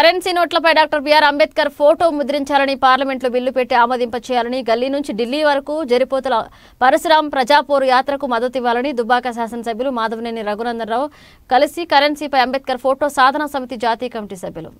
currency నోట్లపై doctor B R Ambedkar photo ముద్రించాలని పార్లమెంట్లో బిల్లు పెట్టి ఆమోదింప చేయాలని గల్లీ నుంచి ఢిల్లీ వరకు జరిపోతున్న పరశురాం ప్రజాపోరు యాత్రకు మద్దతు ఇవ్వాలని దుబ్బాక శాసనసభ్యులు మాధవనేని రఘునందనరావు కలిసి కరెన్సీపై అంబేద్కర్ ఫోటో సాధన సమితి జాతీయ కమిటీ సభ్యులు